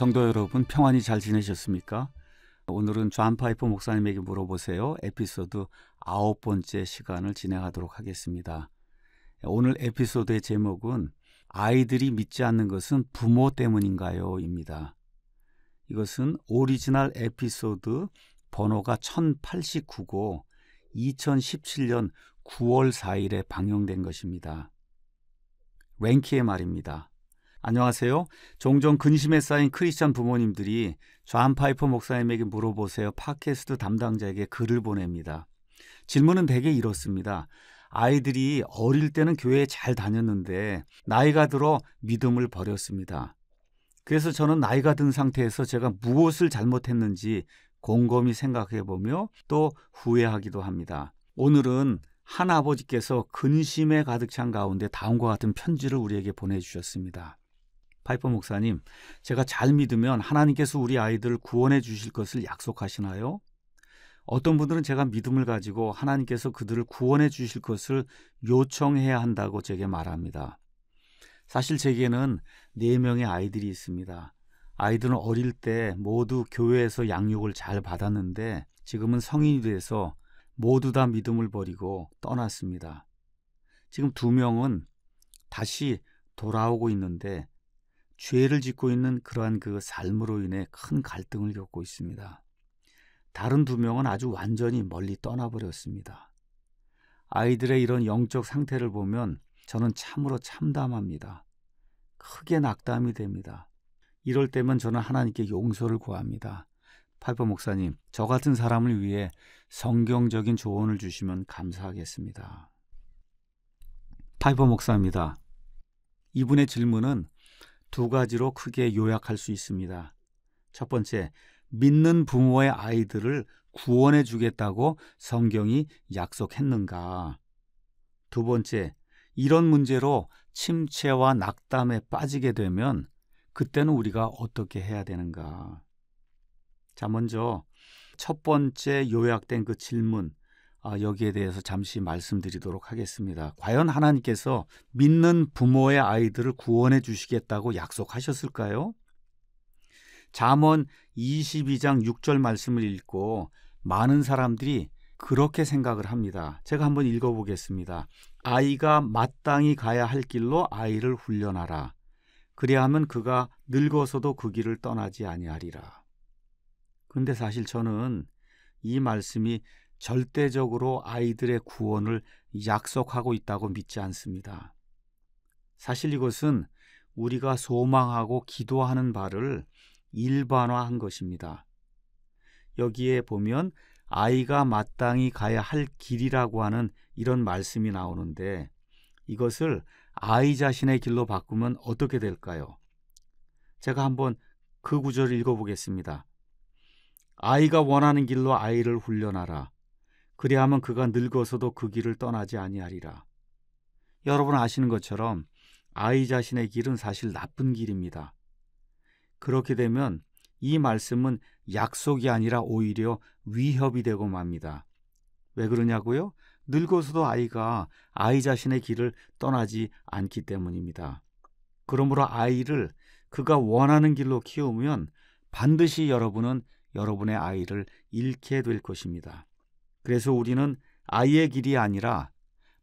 성도 여러분 평안히 잘 지내셨습니까? 오늘은 존 파이퍼 목사님에게 물어보세요. 에피소드 아홉 번째 시간을 진행하도록 하겠습니다. 오늘 에피소드의 제목은 아이들이 믿지 않는 것은 부모 때문인가요?입니다. 이것은 오리지널 에피소드 번호가 1089고 2017년 9월 4일에 방영된 것입니다. 랭키의 말입니다. 안녕하세요. 종종 근심에 쌓인 크리스천 부모님들이 좌한 파이퍼 목사님에게 물어보세요. 팟캐스트 담당자에게 글을 보냅니다. 질문은 대개 이렇습니다. 아이들이 어릴 때는 교회에 잘 다녔는데 나이가 들어 믿음을 버렸습니다. 그래서 저는 나이가 든 상태에서 제가 무엇을 잘못했는지 곰곰이 생각해 보며 또 후회하기도 합니다. 오늘은 한 아버지께서 근심에 가득 찬 가운데 다음과 같은 편지를 우리에게 보내주셨습니다. 파이퍼 목사님, 제가 잘 믿으면 하나님께서 우리 아이들 을 구원해 주실 것을 약속하시나요? 어떤 분들은 제가 믿음을 가지고 하나님께서 그들을 구원해 주실 것을 요청해야 한다고 제게 말합니다. 사실 제게는 네명의 아이들이 있습니다. 아이들은 어릴 때 모두 교회에서 양육을 잘 받았는데 지금은 성인이 돼서 모두 다 믿음을 버리고 떠났습니다. 지금 두 명은 다시 돌아오고 있는데 죄를 짓고 있는 그러한 그 삶으로 인해 큰 갈등을 겪고 있습니다. 다른 두 명은 아주 완전히 멀리 떠나버렸습니다. 아이들의 이런 영적 상태를 보면 저는 참으로 참담합니다. 크게 낙담이 됩니다. 이럴 때면 저는 하나님께 용서를 구합니다. 파이퍼 목사님, 저 같은 사람을 위해 성경적인 조언을 주시면 감사하겠습니다. 파이퍼 목사입니다. 이분의 질문은 두 가지로 크게 요약할 수 있습니다. 첫 번째, 믿는 부모의 아이들을 구원해 주겠다고 성경이 약속했는가? 두 번째, 이런 문제로 침체와 낙담에 빠지게 되면 그때는 우리가 어떻게 해야 되는가? 자, 먼저 첫 번째 요약된 그 질문, 아, 여기에 대해서 잠시 말씀드리도록 하겠습니다. 과연 하나님께서 믿는 부모의 아이들을 구원해 주시겠다고 약속하셨을까요? 잠언 22장 6절 말씀을 읽고 많은 사람들이 그렇게 생각을 합니다. 제가 한번 읽어 보겠습니다. 아이가 마땅히 가야 할 길로 아이를 훈련하라. 그리하면 그가 늙어서도 그 길을 떠나지 아니하리라. 근데 사실 저는 이 말씀이 절대적으로 아이들의 구원을 약속하고 있다고 믿지 않습니다. 사실 이것은 우리가 소망하고 기도하는 바를 일반화한 것입니다. 여기에 보면 아이가 마땅히 가야 할 길이라고 하는 이런 말씀이 나오는데 이것을 아이 자신의 길로 바꾸면 어떻게 될까요? 제가 한번 그 구절을 읽어보겠습니다. 아이가 원하는 길로 아이를 훈련하라. 그리하면 그가 늙어서도 그 길을 떠나지 아니하리라. 여러분 아시는 것처럼 아이 자신의 길은 사실 나쁜 길입니다. 그렇게 되면 이 말씀은 약속이 아니라 오히려 위협이 되고 맙니다. 왜 그러냐고요? 늙어서도 아이가 아이 자신의 길을 떠나지 않기 때문입니다. 그러므로 아이를 그가 원하는 길로 키우면 반드시 여러분은 여러분의 아이를 잃게 될 것입니다. 그래서 우리는 아이의 길이 아니라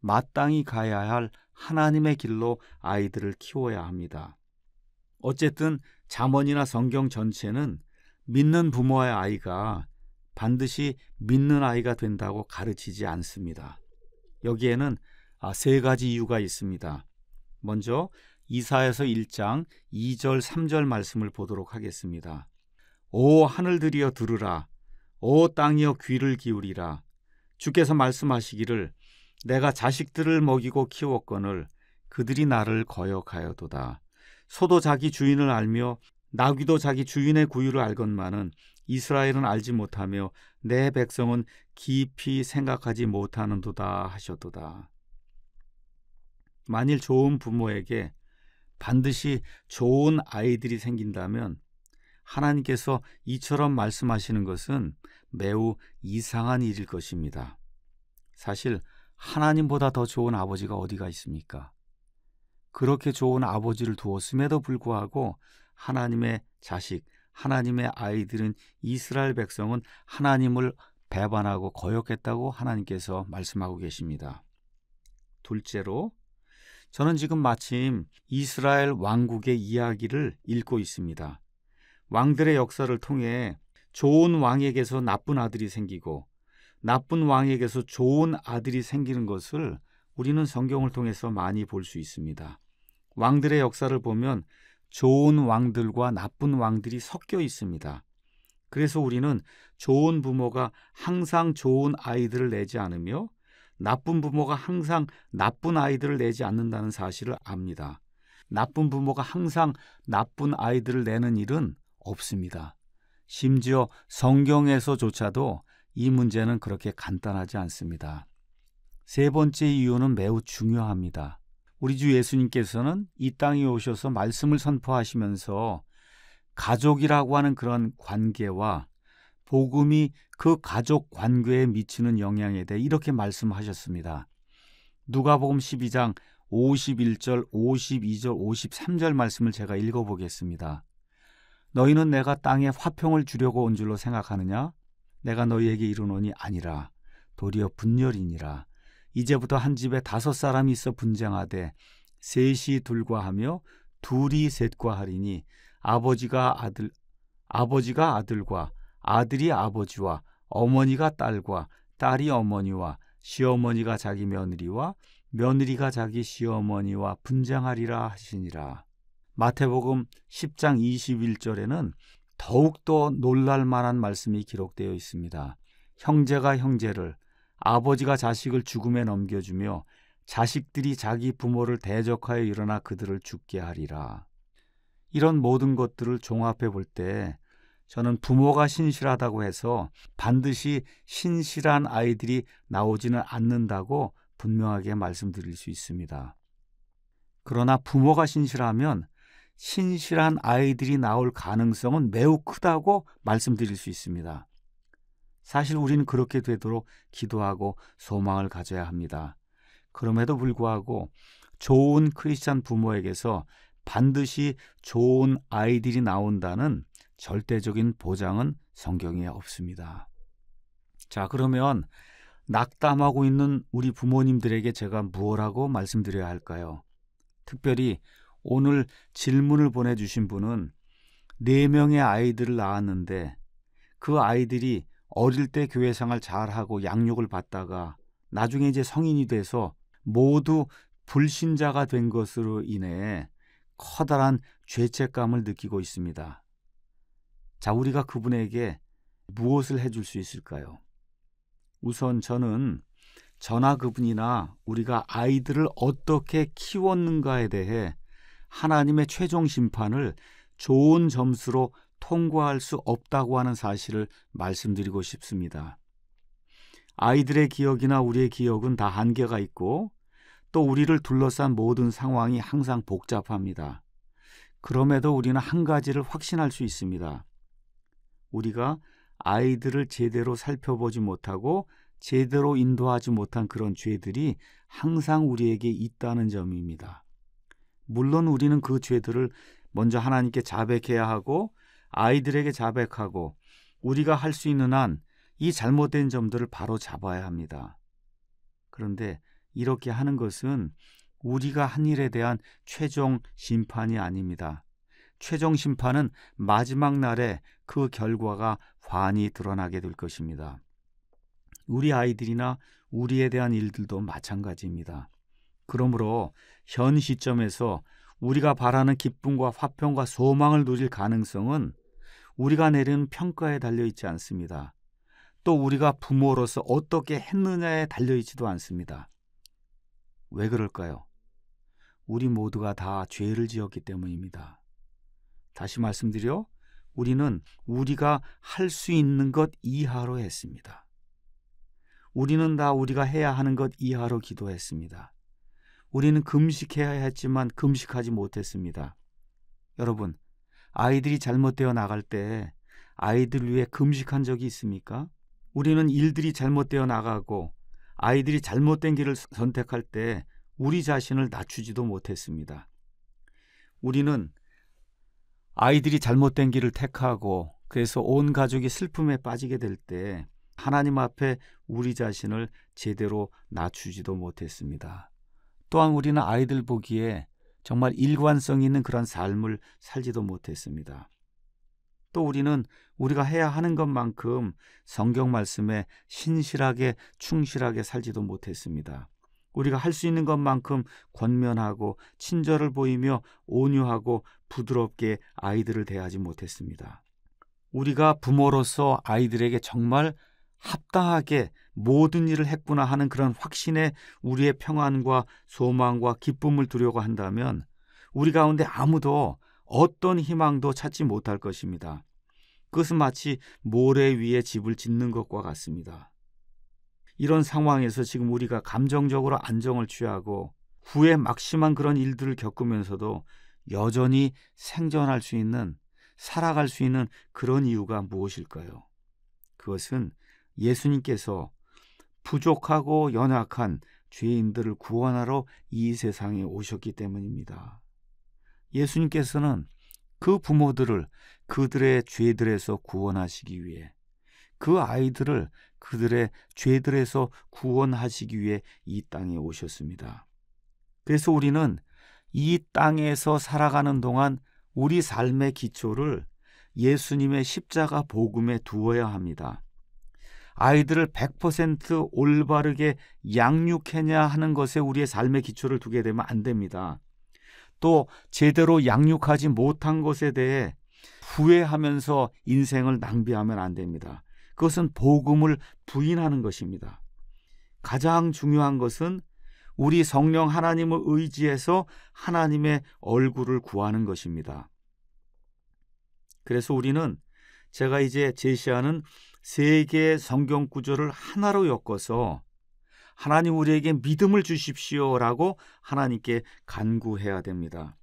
마땅히 가야 할 하나님의 길로 아이들을 키워야 합니다. 어쨌든 자언이나 성경 전체는 믿는 부모의 아이가 반드시 믿는 아이가 된다고 가르치지 않습니다. 여기에는 아, 세 가지 이유가 있습니다. 먼저 이사에서 1장 2절 3절 말씀을 보도록 하겠습니다. 오 하늘들이여 들으라 오 땅이여 귀를 기울이라 주께서 말씀하시기를 내가 자식들을 먹이고 키웠거늘 그들이 나를 거역하여도다. 소도 자기 주인을 알며 나귀도 자기 주인의 구유를 알건만은 이스라엘은 알지 못하며 내 백성은 깊이 생각하지 못하는도다 하셨도다. 만일 좋은 부모에게 반드시 좋은 아이들이 생긴다면 하나님께서 이처럼 말씀하시는 것은 매우 이상한 일일 것입니다. 사실 하나님보다 더 좋은 아버지가 어디가 있습니까? 그렇게 좋은 아버지를 두었음에도 불구하고 하나님의 자식, 하나님의 아이들은 이스라엘 백성은 하나님을 배반하고 거역했다고 하나님께서 말씀하고 계십니다. 둘째로, 저는 지금 마침 이스라엘 왕국의 이야기를 읽고 있습니다. 왕들의 역사를 통해 좋은 왕에게서 나쁜 아들이 생기고 나쁜 왕에게서 좋은 아들이 생기는 것을 우리는 성경을 통해서 많이 볼 수 있습니다. 왕들의 역사를 보면 좋은 왕들과 나쁜 왕들이 섞여 있습니다. 그래서 우리는 좋은 부모가 항상 좋은 아이들을 내지 않으며 나쁜 부모가 항상 나쁜 아이들을 내지 않는다는 사실을 압니다. 나쁜 부모가 항상 나쁜 아이들을 내는 일은 없습니다. 심지어 성경에서조차도 이 문제는 그렇게 간단하지 않습니다. 세 번째 이유는 매우 중요합니다. 우리 주 예수님께서는 이 땅에 오셔서 말씀을 선포하시면서 가족이라고 하는 그런 관계와 복음이 그 가족 관계에 미치는 영향에 대해 이렇게 말씀하셨습니다. 누가복음 12장 51절, 52절, 53절 말씀을 제가 읽어보겠습니다. 너희는 내가 땅에 화평을 주려고 온 줄로 생각하느냐? 내가 너희에게 이르노니 아니라 도리어 분열이니라. 이제부터 한 집에 다섯 사람이 있어 분쟁하되 셋이 둘과 하며 둘이 셋과 하리니 아버지가 아들 아버지가 아들과 아들이 아버지와 어머니가 딸과 딸이 어머니와 시어머니가 자기 며느리와 며느리가 자기 시어머니와 분쟁하리라 하시니라. 마태복음 10장 21절에는 더욱더 놀랄 만한 말씀이 기록되어 있습니다. 형제가 형제를 아버지가 자식을 죽음에 넘겨주며 자식들이 자기 부모를 대적하여 일어나 그들을 죽게 하리라. 이런 모든 것들을 종합해 볼 때 저는 부모가 신실하다고 해서 반드시 신실한 아이들이 나오지는 않는다고 분명하게 말씀드릴 수 있습니다. 그러나 부모가 신실하면 신실한 아이들이 나올 가능성은 매우 크다고 말씀드릴 수 있습니다. 사실 우리는 그렇게 되도록 기도하고 소망을 가져야 합니다. 그럼에도 불구하고 좋은 크리스찬 부모에게서 반드시 좋은 아이들이 나온다는 절대적인 보장은 성경에 없습니다. 자, 그러면 낙담하고 있는 우리 부모님들에게 제가 무엇하고 말씀드려야 할까요? 특별히 오늘 질문을 보내주신 분은 4명의 아이들을 낳았는데 그 아이들이 어릴 때 교회생활 잘하고 양육을 받다가 나중에 이제 성인이 돼서 모두 불신자가 된 것으로 인해 커다란 죄책감을 느끼고 있습니다. 자, 우리가 그분에게 무엇을 해줄 수 있을까요? 우선 저는 전하 그분이나 우리가 아이들을 어떻게 키웠는가에 대해 하나님의 최종 심판을 좋은 점수로 통과할 수 없다고 하는 사실을 말씀드리고 싶습니다. 아이들의 기억이나 우리의 기억은 다 한계가 있고 또 우리를 둘러싼 모든 상황이 항상 복잡합니다. 그럼에도 우리는 한 가지를 확신할 수 있습니다. 우리가 아이들을 제대로 살펴보지 못하고 제대로 인도하지 못한 그런 죄들이 항상 우리에게 있다는 점입니다. 물론 우리는 그 죄들을 먼저 하나님께 자백해야 하고 아이들에게 자백하고 우리가 할 수 있는 한 이 잘못된 점들을 바로 잡아야 합니다. 그런데 이렇게 하는 것은 우리가 한 일에 대한 최종 심판이 아닙니다. 최종 심판은 마지막 날에 그 결과가 환히 드러나게 될 것입니다. 우리 아이들이나 우리에 대한 일들도 마찬가지입니다. 그러므로 현 시점에서 우리가 바라는 기쁨과 화평과 소망을 누릴 가능성은 우리가 내리는 평가에 달려 있지 않습니다. 또 우리가 부모로서 어떻게 했느냐에 달려 있지도 않습니다. 왜 그럴까요? 우리 모두가 다 죄를 지었기 때문입니다. 다시 말씀드려 우리는 우리가 할 수 있는 것 이하로 했습니다. 우리는 다 우리가 해야 하는 것 이하로 기도했습니다. 우리는 금식해야 했지만 금식하지 못했습니다. 여러분, 아이들이 잘못되어 나갈 때 아이들 위해 금식한 적이 있습니까? 우리는 일들이 잘못되어 나가고 아이들이 잘못된 길을 선택할 때 우리 자신을 낮추지도 못했습니다. 우리는 아이들이 잘못된 길을 택하고 그래서 온 가족이 슬픔에 빠지게 될 때 하나님 앞에 우리 자신을 제대로 낮추지도 못했습니다. 또한 우리는 아이들 보기에 정말 일관성 있는 그런 삶을 살지도 못했습니다. 또 우리는 우리가 해야 하는 것만큼 성경 말씀에 신실하게 충실하게 살지도 못했습니다. 우리가 할 수 있는 것만큼 권면하고 친절을 보이며 온유하고 부드럽게 아이들을 대하지 못했습니다. 우리가 부모로서 아이들에게 정말 합당하게 모든 일을 했구나 하는 그런 확신에 우리의 평안과 소망과 기쁨을 두려고 한다면 우리 가운데 아무도 어떤 희망도 찾지 못할 것입니다. 그것은 마치 모래 위에 집을 짓는 것과 같습니다. 이런 상황에서 지금 우리가 감정적으로 안정을 취하고 후에 막심한 그런 일들을 겪으면서도 여전히 생존할 수 있는, 살아갈 수 있는 그런 이유가 무엇일까요? 그것은 예수님께서 부족하고 연약한 죄인들을 구원하러 이 세상에 오셨기 때문입니다. 예수님께서는 그 부모들을 그들의 죄들에서 구원하시기 위해 그 아이들을 그들의 죄들에서 구원하시기 위해 이 땅에 오셨습니다. 그래서 우리는 이 땅에서 살아가는 동안 우리 삶의 기초를 예수님의 십자가 복음에 두어야 합니다. 아이들을 100% 올바르게 양육했냐 하는 것에 우리의 삶의 기초를 두게 되면 안 됩니다. 또 제대로 양육하지 못한 것에 대해 후회하면서 인생을 낭비하면 안 됩니다. 그것은 복음을 부인하는 것입니다. 가장 중요한 것은 우리 성령 하나님을 의지해서 하나님의 얼굴을 구하는 것입니다. 그래서 우리는 제가 이제 제시하는 세 개의 성경 구절을 하나로 엮어서 하나님 우리에게 믿음을 주십시오라고 하나님께 간구해야 됩니다.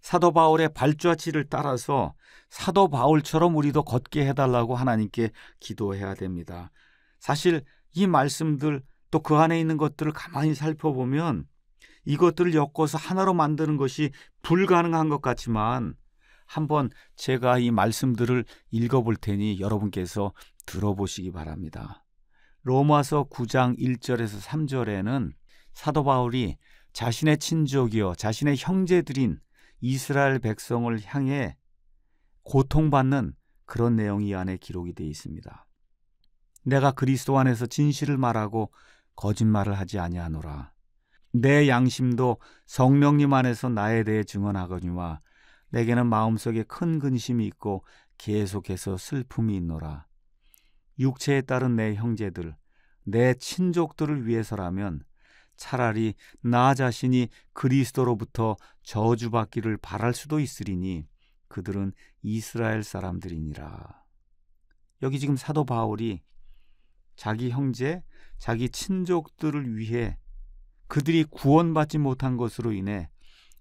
사도 바울의 발자취를 따라서 사도 바울처럼 우리도 걷게 해달라고 하나님께 기도해야 됩니다. 사실 이 말씀들 또 그 안에 있는 것들을 가만히 살펴보면 이것들을 엮어서 하나로 만드는 것이 불가능한 것 같지만 한번 제가 이 말씀들을 읽어볼 테니 여러분께서 들어보시기 바랍니다. 로마서 9장 1절에서 3절에는 사도 바울이 자신의 친족이요 자신의 형제들인 이스라엘 백성을 향해 고통받는 그런 내용이 이 안에 기록이 되어 있습니다. 내가 그리스도 안에서 진실을 말하고 거짓말을 하지 아니하노라. 내 양심도 성령님 안에서 나에 대해 증언하거니와 내게는 마음속에 큰 근심이 있고 계속해서 슬픔이 있노라. 육체에 따른 내 형제들, 내 친족들을 위해서라면 차라리 나 자신이 그리스도로부터 저주받기를 바랄 수도 있으리니 그들은 이스라엘 사람들이니라. 여기 지금 사도 바울이 자기 형제, 자기 친족들을 위해 그들이 구원받지 못한 것으로 인해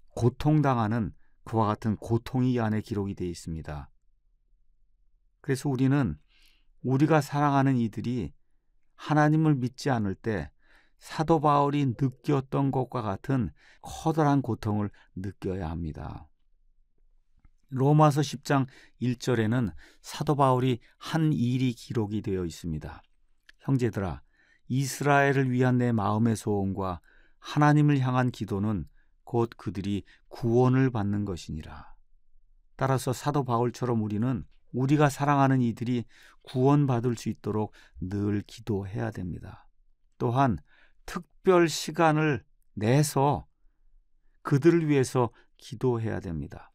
고통당하는 그와 같은 고통이 이 안에 기록이 되어 있습니다. 그래서 우리는 우리가 사랑하는 이들이 하나님을 믿지 않을 때 사도 바울이 느꼈던 것과 같은 커다란 고통을 느껴야 합니다. 로마서 10장 1절에는 사도 바울이 한 일이 기록이 되어 있습니다. 형제들아, 이스라엘을 위한 내 마음의 소원과 하나님을 향한 기도는 곧 그들이 구원을 받는 것이니라. 따라서 사도 바울처럼 우리는 우리가 사랑하는 이들이 구원받을 수 있도록 늘 기도해야 됩니다. 또한 특별 시간을 내서 그들을 위해서 기도해야 됩니다.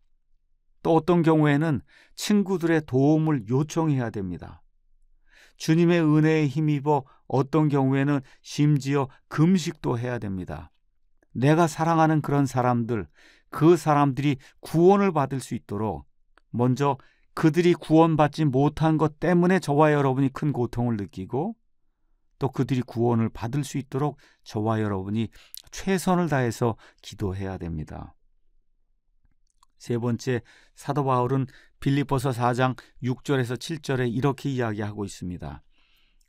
또 어떤 경우에는 친구들의 도움을 요청해야 됩니다. 주님의 은혜에 힘입어 어떤 경우에는 심지어 금식도 해야 됩니다. 내가 사랑하는 그런 사람들, 그 사람들이 구원을 받을 수 있도록 먼저 그들이 구원받지 못한 것 때문에 저와 여러분이 큰 고통을 느끼고 또 그들이 구원을 받을 수 있도록 저와 여러분이 최선을 다해서 기도해야 됩니다. 세 번째 사도 바울은 빌립보서 4장 6절에서 7절에 이렇게 이야기하고 있습니다.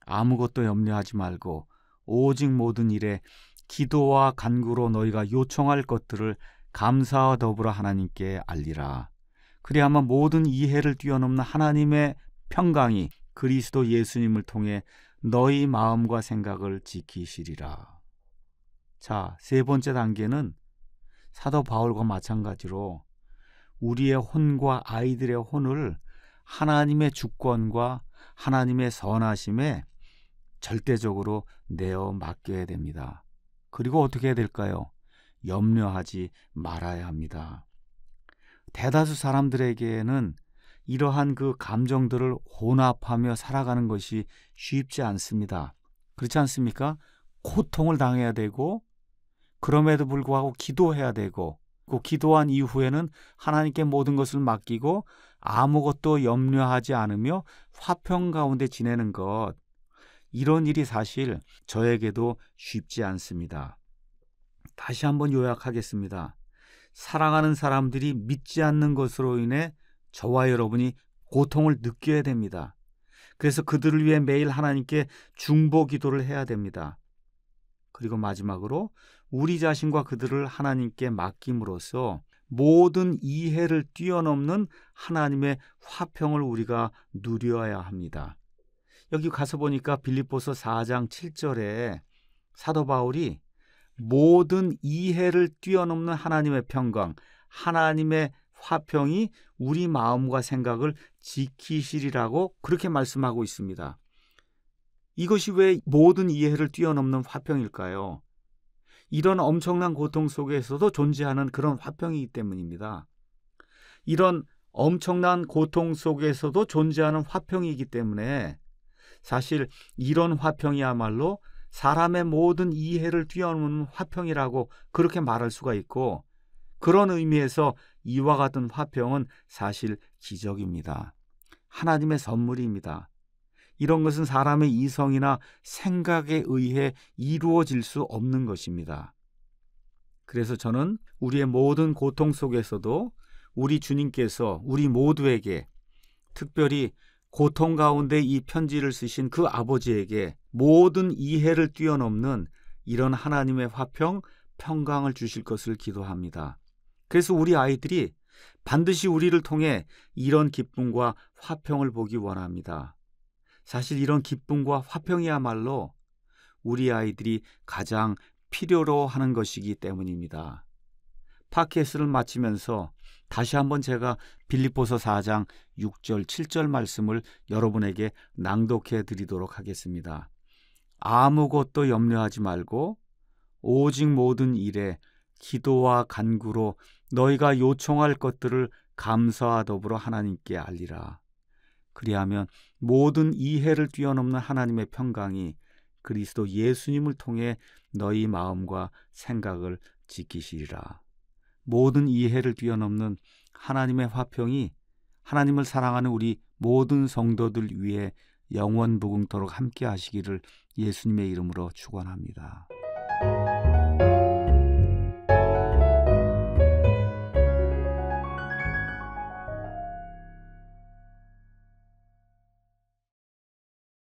아무것도 염려하지 말고 오직 모든 일에 기도와 간구로 너희가 요청할 것들을 감사와 더불어 하나님께 알리라. 그리하면 모든 이해를 뛰어넘는 하나님의 평강이 그리스도 예수님을 통해 너희 마음과 생각을 지키시리라. 자, 세 번째 단계는 사도 바울과 마찬가지로 우리의 혼과 아이들의 혼을 하나님의 주권과 하나님의 선하심에 절대적으로 내어 맡겨야 됩니다. 그리고 어떻게 해야 될까요? 염려하지 말아야 합니다. 대다수 사람들에게는 이러한 그 감정들을 혼합하며 살아가는 것이 쉽지 않습니다. 그렇지 않습니까? 고통을 당해야 되고, 그럼에도 불구하고 기도해야 되고, 그 기도한 이후에는 하나님께 모든 것을 맡기고 아무것도 염려하지 않으며 화평 가운데 지내는 것, 이런 일이 사실 저에게도 쉽지 않습니다. 다시 한번 요약하겠습니다. 사랑하는 사람들이 믿지 않는 것으로 인해 저와 여러분이 고통을 느껴야 됩니다. 그래서 그들을 위해 매일 하나님께 중보 기도를 해야 됩니다. 그리고 마지막으로 우리 자신과 그들을 하나님께 맡김으로써 모든 이해를 뛰어넘는 하나님의 화평을 우리가 누려야 합니다. 여기 가서 보니까 빌립보서 4장 7절에 사도 바울이 모든 이해를 뛰어넘는 하나님의 평강, 하나님의 화평이 우리 마음과 생각을 지키시리라고 그렇게 말씀하고 있습니다. 이것이 왜 모든 이해를 뛰어넘는 화평일까요? 이런 엄청난 고통 속에서도 존재하는 그런 화평이기 때문입니다. 이런 엄청난 고통 속에서도 존재하는 화평이기 때문에 사실 이런 화평이야말로 사람의 모든 이해를 뛰어넘는 화평이라고 그렇게 말할 수가 있고 그런 의미에서 이와 같은 화평은 사실 기적입니다. 하나님의 선물입니다. 이런 것은 사람의 이성이나 생각에 의해 이루어질 수 없는 것입니다. 그래서 저는 우리의 모든 고통 속에서도 우리 주님께서 우리 모두에게 특별히 고통 가운데 이 편지를 쓰신 그 아버지에게 모든 이해를 뛰어넘는 이런 하나님의 화평, 평강을 주실 것을 기도합니다. 그래서 우리 아이들이 반드시 우리를 통해 이런 기쁨과 화평을 보기 원합니다. 사실 이런 기쁨과 화평이야말로 우리 아이들이 가장 필요로 하는 것이기 때문입니다. 팟캐스트를 마치면서 다시 한번 제가 빌립보서 4장 6절 7절 말씀을 여러분에게 낭독해 드리도록 하겠습니다. 아무것도 염려하지 말고 오직 모든 일에 기도와 간구로 너희가 요청할 것들을 감사하 더불어 하나님께 알리라. 그리하면 모든 이해를 뛰어넘는 하나님의 평강이 그리스도 예수님을 통해 너희 마음과 생각을 지키시리라. 모든 이해를 뛰어넘는 하나님의 화평이 하나님을 사랑하는 우리 모든 성도들 위해 영원 부궁토록 함께 하시기를 예수님의 이름으로 축원합니다.